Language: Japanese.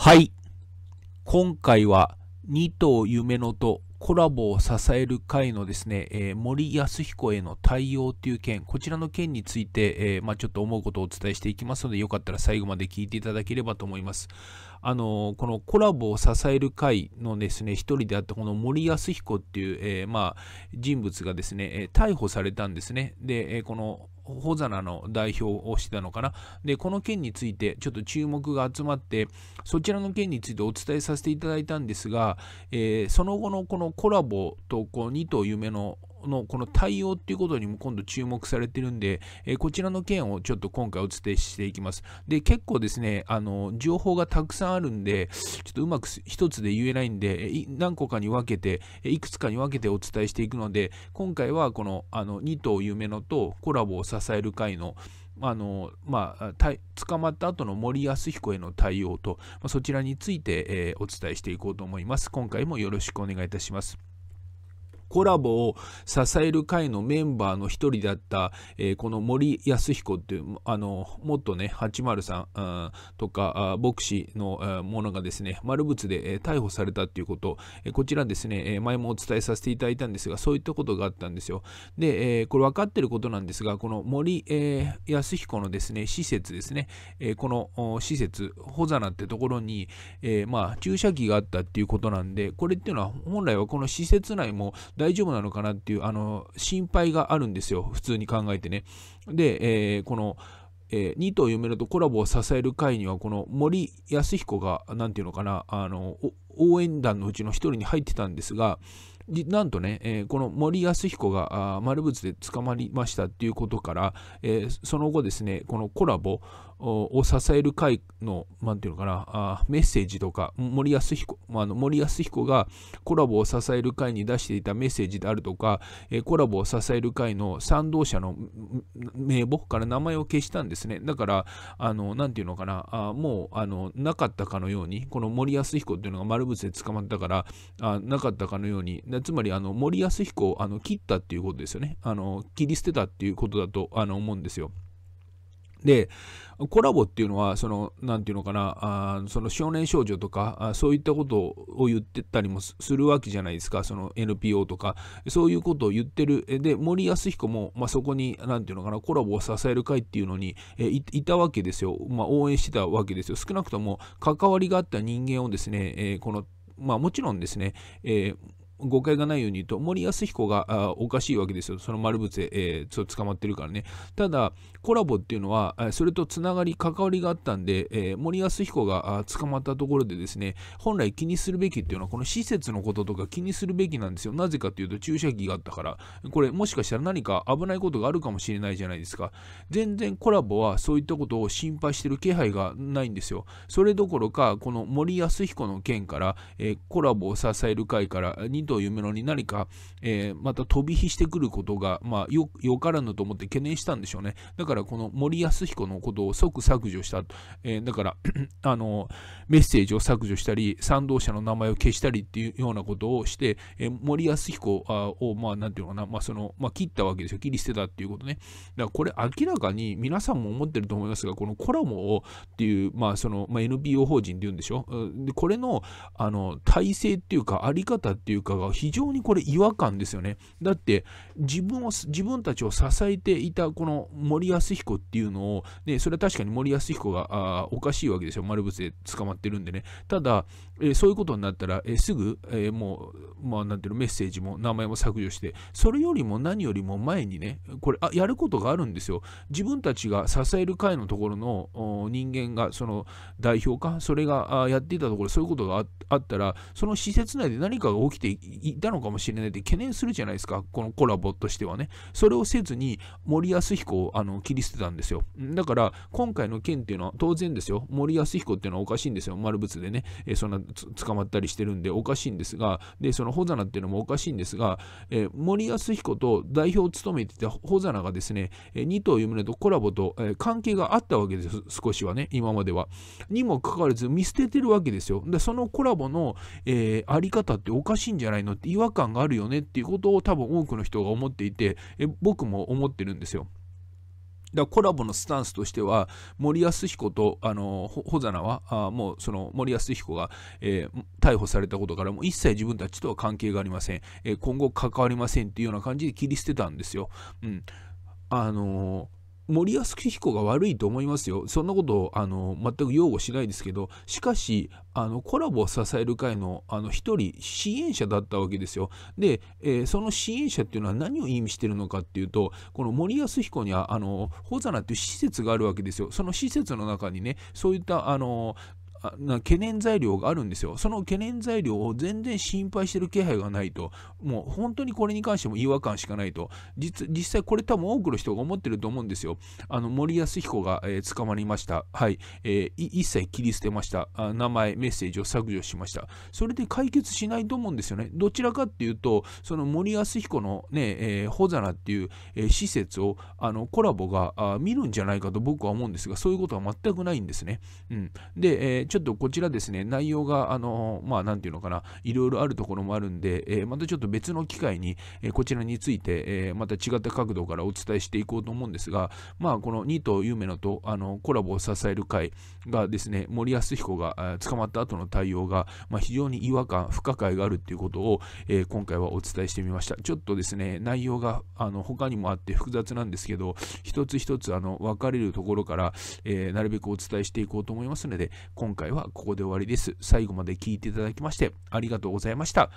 はい。今回は二頭夢のとコラボを支える会のですね、えー、森康彦への対応という件、こちらの件について、えー、まあ、ちょっと思うことをお伝えしていきますので、よかったら最後まで聞いていただければと思います。あのこのコラボを支える会のですね、一人であったこの森康彦っていう、えー、まあ、人物がですね、逮捕されたんですね。で、このホザナの代表をしてたのかな。で、この件についてちょっと注目が集まって、そちらの件についてお伝えさせていただいたんですが、えー、その後のこのコラボとこう2と夢ののこの対応っていうことにも今度注目されてるんで、えー、こちらの件をちょっと今回お伝えしていきます。で、結構ですね、あの、情報がたくさんあるんで、ちょっとうまく一つで言えないんで、何個かに分けて、いくつかに分けてお伝えしていくので、今回はこの、あの、2頭夢のとコラボを支える会の、あのまあ、捕まった後の森保彦への対応と、まあ、そちらについて、えー、お伝えしていこうと思います。今回もよろしくお願いいたします。コラボを支える会のメンバーの一人だった、えー、この森康彦っていう、あの、とね、803とか、牧師のものがですね、丸物で逮捕されたっていうこと、こちらですね、前もお伝えさせていただいたんですが、そういったことがあったんですよ。で、これ分かってることなんですが、この森康彦のですね、施設ですね、この施設、ホザナってところに、まあ、注射器があったっていうことなんで、これっていうのは本来はこの施設内も大丈夫なのかなっていうあの心配があるんですよ、普通に考えてね。で、えー、この、えー、ニートを夢のとコラボを支える会には、この森康彦が、なんていうのかな、あの応援団のうちの1人に入ってたんですが、なんとね、えー、この森康彦が丸物で捕まりましたっていうことから、えー、その後ですね、このコラボを支える会の、なんていうのかな、あメッセージとか、森安彦、まあ、の森安彦がコラボを支える会に出していたメッセージであるとか、えコラボを支える会の賛同者の名簿から名前を消したんですね。だから、あの、なんていうのかな、あもう、あの、なかったかのように、この森安彦っていうのが丸物で捕まったから、あなかったかのように、つまり、あの、森安彦をあの切ったっていうことですよね。あの、切り捨てたっていうことだとあの思うんですよ。で、コラボっていうのは、その、なんていうのかな、あその少年少女とかあ、そういったことを言ってたりもするわけじゃないですか、その NPO とか、そういうことを言ってる。で、森康彦も、まあ、そこに、なんていうのかな、コラボを支える会っていうのに、えいたわけですよ。まあ、応援してたわけですよ。少なくとも関わりがあった人間をですね、えー、この、まあ、もちろんですね、えー誤解がないように言うと、森康彦があおかしいわけですよ。その丸物で、えー、捕まってるからね。ただ、コラボっていうのは、それとつながり、関わりがあったんで、えー、森康彦があ捕まったところでですね、本来気にするべきっていうのは、この施設のこととか気にするべきなんですよ。なぜかっていうと、注射器があったから、これ、もしかしたら何か危ないことがあるかもしれないじゃないですか。全然コラボはそういったことを心配してる気配がないんですよ。それどころか、この森康彦の件から、えー、コラボを支える会から、というものに何か、えー、また飛び火してくることが、まあ、よからぬと思って懸念したんでしょうね。だからこの森康彦のことを即削除した。えー、だから あの、メッセージを削除したり、賛同者の名前を消したりっていうようなことをして、えー、森康彦を、まあ、なんていうのかな、まあ、その、まあ、切ったわけですよ。切り捨てたっていうことね。だからこれ明らかに皆さんも思ってると思いますが、このコラボをっていう、まあ、その、まあ、NPO 法人っていうんでしょ。で、これの、あの、体制っていうか、あり方っていうか、が非常にこれ違和感ですよね。だって自分を、自分たちを支えていたこの森保彦っていうのを、ね、それは確かに森保彦があおかしいわけですよ。丸物で捕まってるんでね。ただ、えー、そういうことになったら、えー、すぐ、えー、もう、まあなんていうの、メッセージも名前も削除して、それよりも何よりも前にね、これあ、やることがあるんですよ。自分たちが支える会のところの人間が、その代表か、それがやっていたところ、そういうことがあったら、その施設内で何かが起きていたのかもしれないって懸念するじゃないですか、このコラボとしてはね。それをせずに森保彦をあの切り捨てたんですよ。だから、今回の件っていうのは当然ですよ、森保彦っていうのはおかしいんですよ、丸物でね、えー、そんな捕まったりしてるんでおかしいんですが、で、そのホザナっていうのもおかしいんですが、えー、森保彦と代表を務めてたホザナがですね、えー、二頭夢とコラボと、えー、関係があったわけです、少しはね、今までは。にもかかわらず見捨ててるわけですよ。で、そのコラボの、えー、あり方っておかしいんじゃないないのって違和感があるよねっていうことを多分多くの人が思っていて、え僕も思ってるんですよ。だコラボのスタンスとしては、森保彦と、あの、ホザナは、あもうその森保彦が、えー、逮捕されたことから、も一切自分たちとは関係がありません。えー、今後関わりませんっていうような感じで切り捨てたんですよ。うん。あのー森保彦が悪いと思いますよ。そんなことをあの全く擁護しないですけど、しかし、あのコラボを支える会の一人支援者だったわけですよ。で、えー、その支援者っていうのは何を意味してるのかっていうと、この森保彦にはあのホザナっていう施設があるわけですよ。その施設の中にね、そういったあの懸念材料があるんですよ。その懸念材料を全然心配してる気配がないと、もう本当にこれに関しても違和感しかないと、実際これ多分多くの人が思ってると思うんですよ。あの森保彦が、えー、捕まりました。はい、えー、一切切り捨てましたあ。名前、メッセージを削除しました。それで解決しないと思うんですよね。どちらかっていうと、その森保彦のね、えー、ホザナっていう、えー、施設をあのコラボが見るんじゃないかと僕は思うんですが、そういうことは全くないんですね。うん、で、えーちょっとこちらですね、内容が、あの、まあ、なんていうのかな、いろいろあるところもあるんで、えー、またちょっと別の機会に、えー、こちらについて、えー、また違った角度からお伝えしていこうと思うんですが、まあ、この2ート夢のとあのコラボを支える会がですね、森保彦が捕まった後の対応が、まあ、非常に違和感、不可解があるっていうことを、え今回はお伝えしてみました。ちょっとですね、内容があの他にもあって複雑なんですけど、一つ一つあの分かれるところから、えなるべくお伝えしていこうと思いますので、今回回はここで終わりです。最後まで聞いていただきましてありがとうございました。